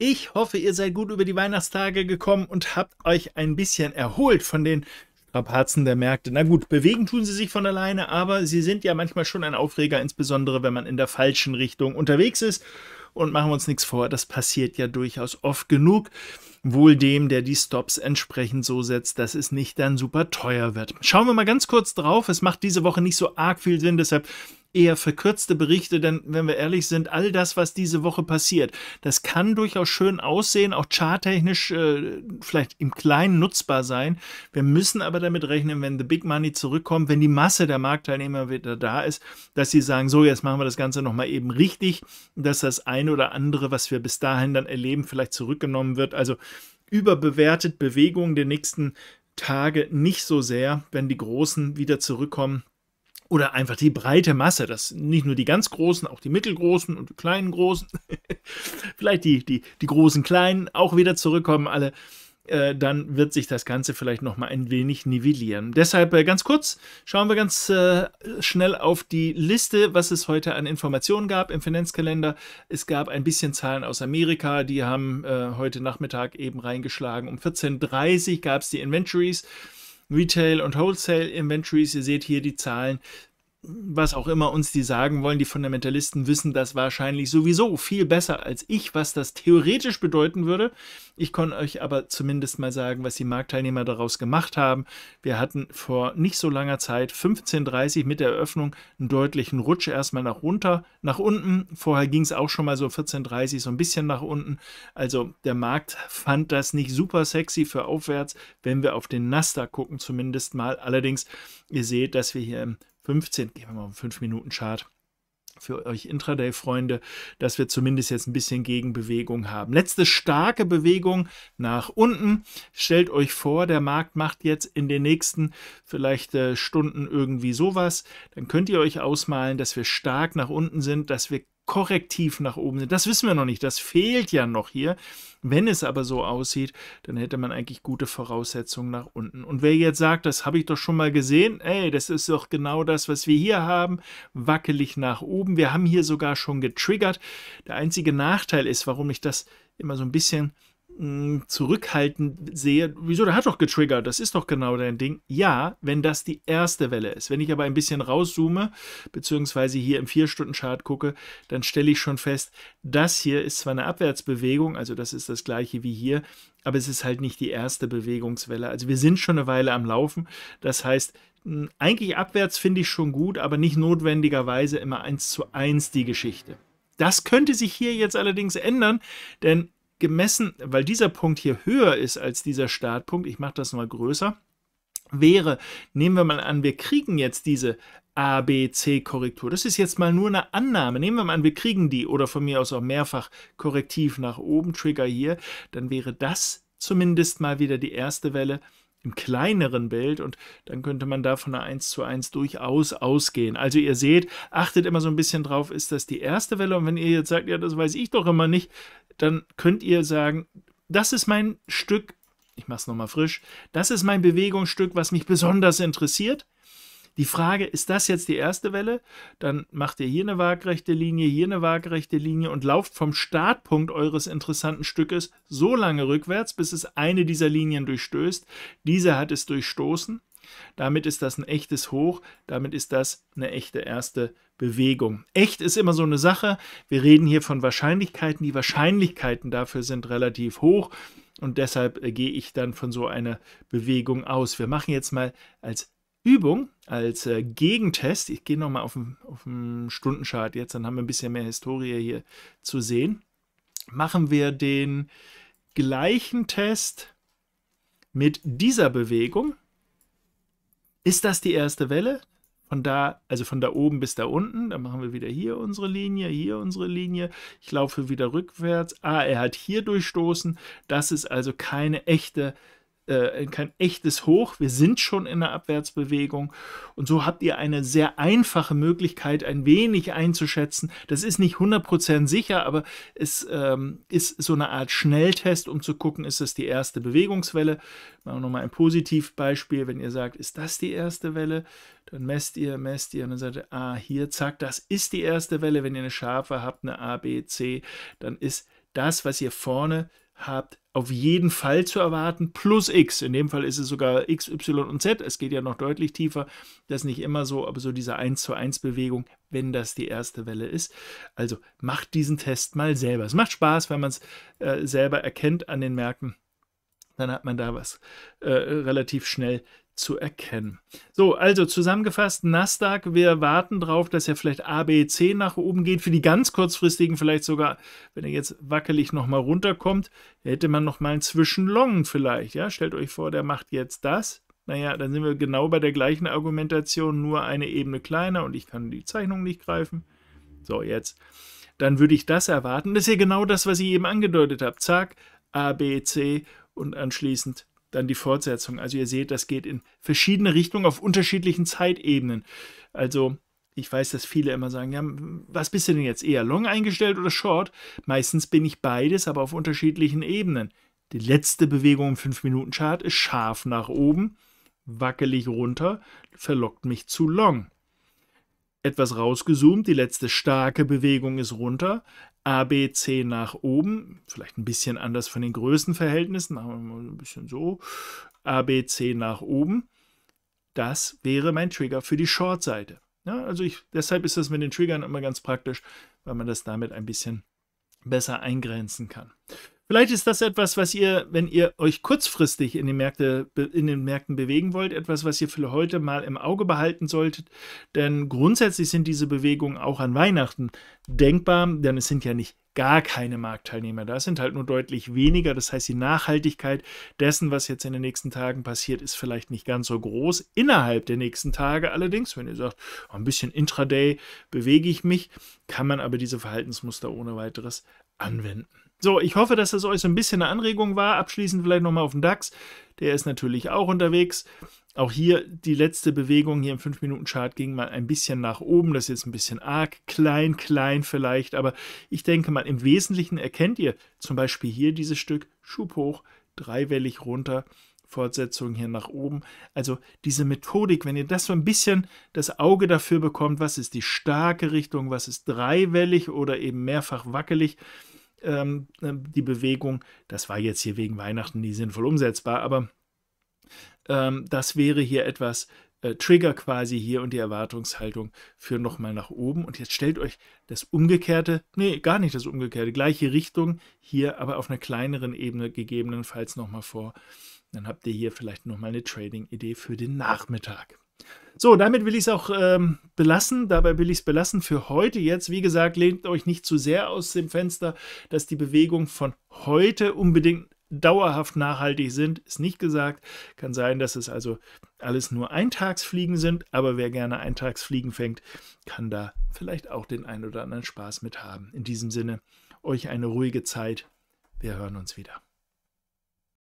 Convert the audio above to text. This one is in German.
Ich hoffe, ihr seid gut über die Weihnachtstage gekommen und habt euch ein bisschen erholt von den Strapazen der Märkte. Na gut, bewegen tun sie sich von alleine, aber sie sind ja manchmal schon ein Aufreger, insbesondere wenn man in der falschen Richtung unterwegs ist. Und machen wir uns nichts vor, das passiert ja durchaus oft genug. Wohl dem, der die Stops entsprechend so setzt, dass es nicht dann super teuer wird. Schauen wir mal ganz kurz drauf. Es macht diese Woche nicht so arg viel Sinn, deshalb eher verkürzte Berichte, denn wenn wir ehrlich sind, all das, was diese Woche passiert, das kann durchaus schön aussehen, auch charttechnisch äh, vielleicht im Kleinen nutzbar sein. Wir müssen aber damit rechnen, wenn The Big Money zurückkommt, wenn die Masse der Marktteilnehmer wieder da ist, dass sie sagen, so jetzt machen wir das Ganze nochmal eben richtig, dass das eine oder andere, was wir bis dahin dann erleben, vielleicht zurückgenommen wird. Also überbewertet Bewegung der nächsten Tage nicht so sehr, wenn die Großen wieder zurückkommen oder einfach die breite Masse, dass nicht nur die ganz Großen, auch die Mittelgroßen und die kleinen Großen, vielleicht die, die, die großen Kleinen auch wieder zurückkommen, alle, äh, dann wird sich das Ganze vielleicht nochmal ein wenig nivellieren. Deshalb äh, ganz kurz, schauen wir ganz äh, schnell auf die Liste, was es heute an Informationen gab im Finanzkalender. Es gab ein bisschen Zahlen aus Amerika, die haben äh, heute Nachmittag eben reingeschlagen. Um 14.30 Uhr gab es die Inventories. Retail und Wholesale Inventories. Ihr seht hier die Zahlen was auch immer uns die sagen wollen, die Fundamentalisten wissen das wahrscheinlich sowieso viel besser als ich, was das theoretisch bedeuten würde. Ich kann euch aber zumindest mal sagen, was die Marktteilnehmer daraus gemacht haben. Wir hatten vor nicht so langer Zeit, 15.30 mit der Eröffnung, einen deutlichen Rutsch erstmal nach runter, nach unten. Vorher ging es auch schon mal so 14.30 so ein bisschen nach unten. Also der Markt fand das nicht super sexy für aufwärts, wenn wir auf den Nasdaq gucken zumindest mal. Allerdings, ihr seht, dass wir hier im 15, gehen wir mal um 5 Minuten Chart für euch Intraday-Freunde, dass wir zumindest jetzt ein bisschen Gegenbewegung haben. Letzte starke Bewegung nach unten. Stellt euch vor, der Markt macht jetzt in den nächsten vielleicht äh, Stunden irgendwie sowas. Dann könnt ihr euch ausmalen, dass wir stark nach unten sind, dass wir korrektiv nach oben sind. Das wissen wir noch nicht. Das fehlt ja noch hier. Wenn es aber so aussieht, dann hätte man eigentlich gute Voraussetzungen nach unten. Und wer jetzt sagt, das habe ich doch schon mal gesehen, ey, das ist doch genau das, was wir hier haben, wackelig nach oben. Wir haben hier sogar schon getriggert. Der einzige Nachteil ist, warum ich das immer so ein bisschen mh, zurückhaltend sehe, wieso, der hat doch getriggert, das ist doch genau dein Ding. Ja, wenn das die erste Welle ist. Wenn ich aber ein bisschen rauszoome, beziehungsweise hier im 4-Stunden-Chart gucke, dann stelle ich schon fest, das hier ist zwar eine Abwärtsbewegung, also das ist das gleiche wie hier, aber es ist halt nicht die erste Bewegungswelle. Also wir sind schon eine Weile am Laufen. Das heißt, mh, hm, eigentlich abwärts finde ich schon gut, aber nicht notwendigerweise immer eins zu eins die Geschichte. Das könnte sich hier jetzt allerdings ändern, denn gemessen, weil dieser Punkt hier höher ist als dieser Startpunkt, ich mache das mal größer, wäre, nehmen wir mal an, wir kriegen jetzt diese abc Korrektur. Das ist jetzt mal nur eine Annahme. Nehmen wir mal an, wir kriegen die oder von mir aus auch mehrfach korrektiv nach oben, Trigger hier, dann wäre das zumindest mal wieder die erste Welle im kleineren Bild und dann könnte man da von einer 1 zu 1 durchaus ausgehen. Also ihr seht, achtet immer so ein bisschen drauf, ist das die erste Welle und wenn ihr jetzt sagt, ja, das weiß ich doch immer nicht, dann könnt ihr sagen, das ist mein Stück, ich mache es nochmal frisch, das ist mein Bewegungsstück, was mich besonders interessiert. Die Frage, ist das jetzt die erste Welle? Dann macht ihr hier eine waagrechte Linie, hier eine waagrechte Linie und lauft vom Startpunkt eures interessanten Stückes so lange rückwärts, bis es eine dieser Linien durchstößt. Diese hat es durchstoßen. Damit ist das ein echtes Hoch, damit ist das eine echte erste Bewegung. Echt ist immer so eine Sache. Wir reden hier von Wahrscheinlichkeiten. Die Wahrscheinlichkeiten dafür sind relativ hoch und deshalb äh, gehe ich dann von so einer Bewegung aus. Wir machen jetzt mal als Übung als äh, Gegentest. Ich gehe nochmal auf den Stundenchart jetzt, dann haben wir ein bisschen mehr Historie hier zu sehen. Machen wir den gleichen Test mit dieser Bewegung. Ist das die erste Welle? Von da, also von da oben bis da unten, dann machen wir wieder hier unsere Linie, hier unsere Linie. Ich laufe wieder rückwärts. Ah, er hat hier durchstoßen. Das ist also keine echte Welle äh, kein echtes Hoch. Wir sind schon in der Abwärtsbewegung. Und so habt ihr eine sehr einfache Möglichkeit, ein wenig einzuschätzen. Das ist nicht 100% sicher, aber es ähm, ist so eine Art Schnelltest, um zu gucken, ist das die erste Bewegungswelle. Machen wir nochmal ein Positivbeispiel. Wenn ihr sagt, ist das die erste Welle? Dann messt ihr, messt ihr und dann sagt ihr, ah, hier, zack, das ist die erste Welle. Wenn ihr eine scharfe habt, eine A, B, C, dann ist das, was ihr vorne habt, auf jeden Fall zu erwarten, plus X. In dem Fall ist es sogar X, Y und Z. Es geht ja noch deutlich tiefer. Das ist nicht immer so, aber so diese 1 zu 1 Bewegung, wenn das die erste Welle ist. Also macht diesen Test mal selber. Es macht Spaß, wenn man es äh, selber erkennt an den Märkten. Dann hat man da was äh, relativ schnell zu erkennen. So, also zusammengefasst, Nasdaq, wir warten darauf, dass er vielleicht ABC nach oben geht. Für die ganz kurzfristigen vielleicht sogar, wenn er jetzt wackelig nochmal runterkommt, hätte man nochmal einen Zwischenlong vielleicht. Ja, stellt euch vor, der macht jetzt das. Naja, dann sind wir genau bei der gleichen Argumentation, nur eine Ebene kleiner und ich kann die Zeichnung nicht greifen. So, jetzt. Dann würde ich das erwarten. Das ist ja genau das, was ich eben angedeutet habe. Zack, ABC und anschließend dann die Fortsetzung. Also ihr seht, das geht in verschiedene Richtungen auf unterschiedlichen Zeitebenen. Also ich weiß, dass viele immer sagen, ja, was bist du denn jetzt eher long eingestellt oder short? Meistens bin ich beides, aber auf unterschiedlichen Ebenen. Die letzte Bewegung im 5-Minuten-Chart ist scharf nach oben, wackelig runter, verlockt mich zu long. Etwas rausgezoomt, die letzte starke Bewegung ist runter, ABC nach oben, vielleicht ein bisschen anders von den Größenverhältnissen, machen wir mal ein bisschen so, ABC nach oben. Das wäre mein Trigger für die Short-Seite. Ja, also ich, deshalb ist das mit den Triggern immer ganz praktisch, weil man das damit ein bisschen besser eingrenzen kann. Vielleicht ist das etwas, was ihr, wenn ihr euch kurzfristig in den, Märkte, in den Märkten bewegen wollt, etwas, was ihr für heute mal im Auge behalten solltet. Denn grundsätzlich sind diese Bewegungen auch an Weihnachten denkbar, denn es sind ja nicht gar keine Marktteilnehmer da, es sind halt nur deutlich weniger. Das heißt, die Nachhaltigkeit dessen, was jetzt in den nächsten Tagen passiert, ist vielleicht nicht ganz so groß. Innerhalb der nächsten Tage allerdings, wenn ihr sagt, oh, ein bisschen intraday bewege ich mich, kann man aber diese Verhaltensmuster ohne weiteres anwenden. So, ich hoffe, dass das euch so ein bisschen eine Anregung war. Abschließend vielleicht nochmal auf den DAX. Der ist natürlich auch unterwegs. Auch hier die letzte Bewegung hier im 5-Minuten-Chart ging mal ein bisschen nach oben. Das ist jetzt ein bisschen arg, klein, klein vielleicht. Aber ich denke mal, im Wesentlichen erkennt ihr zum Beispiel hier dieses Stück Schub hoch, dreiwellig runter. Fortsetzung hier nach oben. Also diese Methodik, wenn ihr das so ein bisschen das Auge dafür bekommt, was ist die starke Richtung, was ist dreiwellig oder eben mehrfach wackelig, ähm, ne, die Bewegung. Das war jetzt hier wegen Weihnachten nie sinnvoll umsetzbar, aber ähm, das wäre hier etwas, äh, Trigger quasi hier und die Erwartungshaltung für nochmal nach oben. Und jetzt stellt euch das Umgekehrte, nee, gar nicht das Umgekehrte, gleiche Richtung, hier aber auf einer kleineren Ebene gegebenenfalls nochmal vor. Dann habt ihr hier vielleicht nochmal eine Trading-Idee für den Nachmittag. So, damit will ich es auch ähm, belassen. Dabei will ich es belassen für heute jetzt. Wie gesagt, lehnt euch nicht zu sehr aus dem Fenster, dass die Bewegung von heute unbedingt dauerhaft nachhaltig sind, ist nicht gesagt. Kann sein, dass es also alles nur Eintagsfliegen sind, aber wer gerne Eintagsfliegen fängt, kann da vielleicht auch den einen oder anderen Spaß mit haben. In diesem Sinne, euch eine ruhige Zeit. Wir hören uns wieder.